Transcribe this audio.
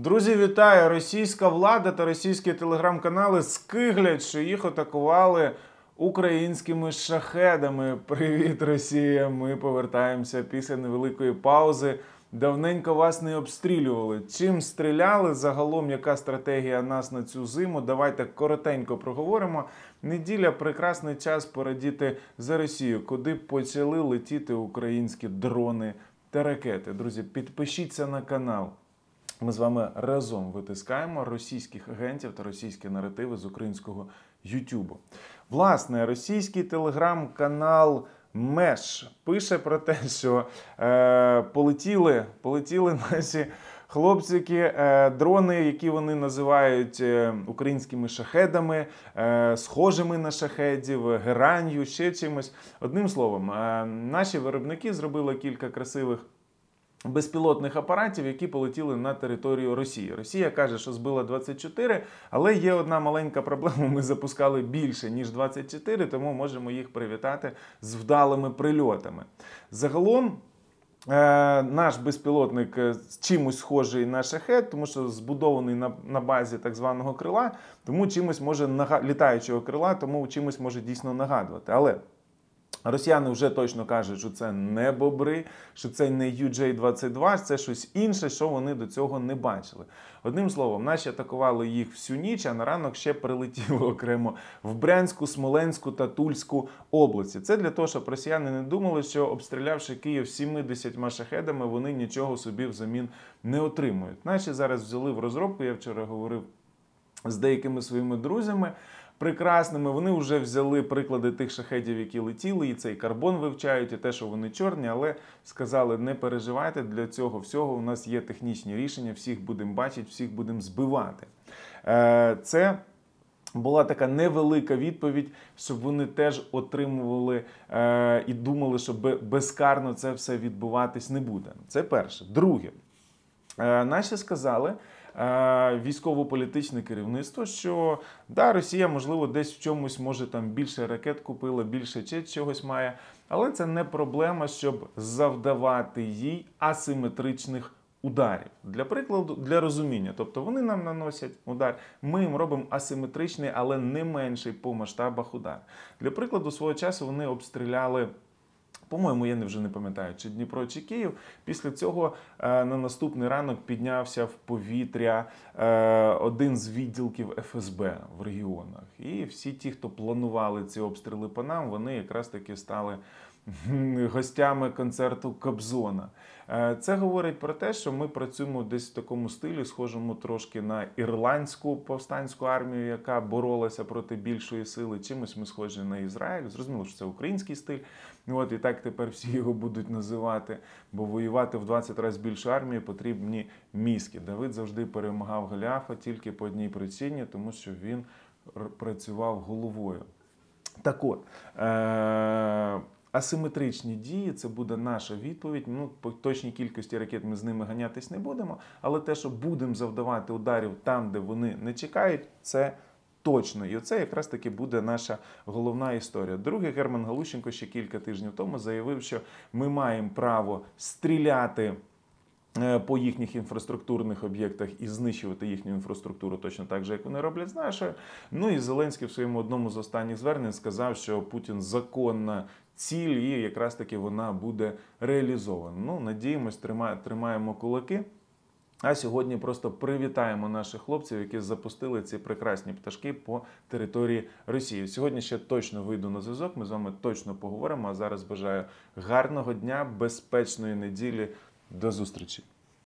Друзі, вітаю! Російська влада та російські телеграм-канали скиглять, що їх атакували українськими шахедами. Привіт, Росія! Ми повертаємося після невеликої паузи. Давненько вас не обстрілювали. Чим стріляли? Загалом, яка стратегія нас на цю зиму? Давайте коротенько проговоримо. Неділя прекрасний час порадіти за Росію, куди почали летіти українські дрони та ракети. Друзі, підпишіться на канал. Ми з вами разом витискаємо російських агентів та російські наративи з українського Ютубу. Власне, російський телеграм-канал Меш пише про те, що е, полетіли, полетіли наші хлопчики, е, дрони, які вони називають е, українськими шахедами, е, схожими на шахедів, геранью, ще чимось. Одним словом, е, наші виробники зробили кілька красивих. Безпілотних апаратів, які полетіли на територію Росії. Росія каже, що збила 24, але є одна маленька проблема. Ми запускали більше ніж 24, тому можемо їх привітати з вдалими прильотами. Загалом. Е, наш безпілотник е, чимось схожий на шахет, тому що збудований на на базі так званого крила, тому чимось може нага... літаючого крила, тому чимось може дійсно нагадувати. Але Росіяни вже точно кажуть, що це не бобри, що це не UJ-22, це щось інше, що вони до цього не бачили. Одним словом, наші атакували їх всю ніч, а на ранок ще прилетіло окремо в Брянську, Смоленську та Тульську області. Це для того, щоб росіяни не думали, що обстрілявши Київ 70 шахедами, вони нічого собі взамін не отримують. Наші зараз взяли в розробку. Я вчора говорив з деякими своїми друзями прекрасними. Вони вже взяли приклади тих шахедів, які летіли, і цей карбон вивчають, і те, що вони чорні, але сказали: не переживайте для цього всього. У нас є технічні рішення, всіх будемо бачити, всіх будемо збивати. Е, це була така невелика відповідь, щоб вони теж отримували е, і думали, що безкарно це все відбуватись не буде. Це перше. Друге. Е, наші сказали е, військово-політичне керівництво, що да, Росія, можливо, десь в чомусь може там більше ракет купила, більше чи чогось має, але це не проблема, щоб завдавати їй асиметричних ударів. Для прикладу, для розуміння. Тобто вони нам наносять удар, ми їм робимо асиметричний, але не менший по масштабах удар. Для прикладу, свого часу вони обстріляли. По-моєму, я не вже не пам'ятаю, чи Дніпро, чи Київ. Після цього е, на наступний ранок піднявся в повітря е, один з відділків ФСБ в регіонах. І всі ті, хто планували ці обстріли по нам, вони якраз таки стали гостями концерту Кобзона. Е, це говорить про те, що ми працюємо десь в такому стилі, схожому трошки на ірландську повстанську армію, яка боролася проти більшої сили. Чимось ми схожі на Ізраїль. Зрозуміло, що це український стиль. От і так тепер всі його будуть називати. Бо воювати в 20 разів більше армії потрібні мізки. Давид завжди перемагав Голіафа тільки по одній причині, тому що він працював головою. Так от. Е- асиметричні дії, це буде наша відповідь. Ну, По точній кількості ракет ми з ними ганятись не будемо, але те, що будемо завдавати ударів там, де вони не чекають, це. Точно, і оце якраз таки буде наша головна історія. Другий Герман Галущенко ще кілька тижнів тому заявив, що ми маємо право стріляти е, по їхніх інфраструктурних об'єктах і знищувати їхню інфраструктуру точно так же, як вони роблять з нашою. Ну і Зеленський в своєму одному з останніх звернень сказав, що Путін законно ціль і якраз таки вона буде реалізована. Ну, надіємось, тримаємо кулаки. А сьогодні просто привітаємо наших хлопців, які запустили ці прекрасні пташки по території Росії. Сьогодні ще точно вийду на зв'язок. Ми з вами точно поговоримо. А зараз бажаю гарного дня, безпечної неділі. До зустрічі.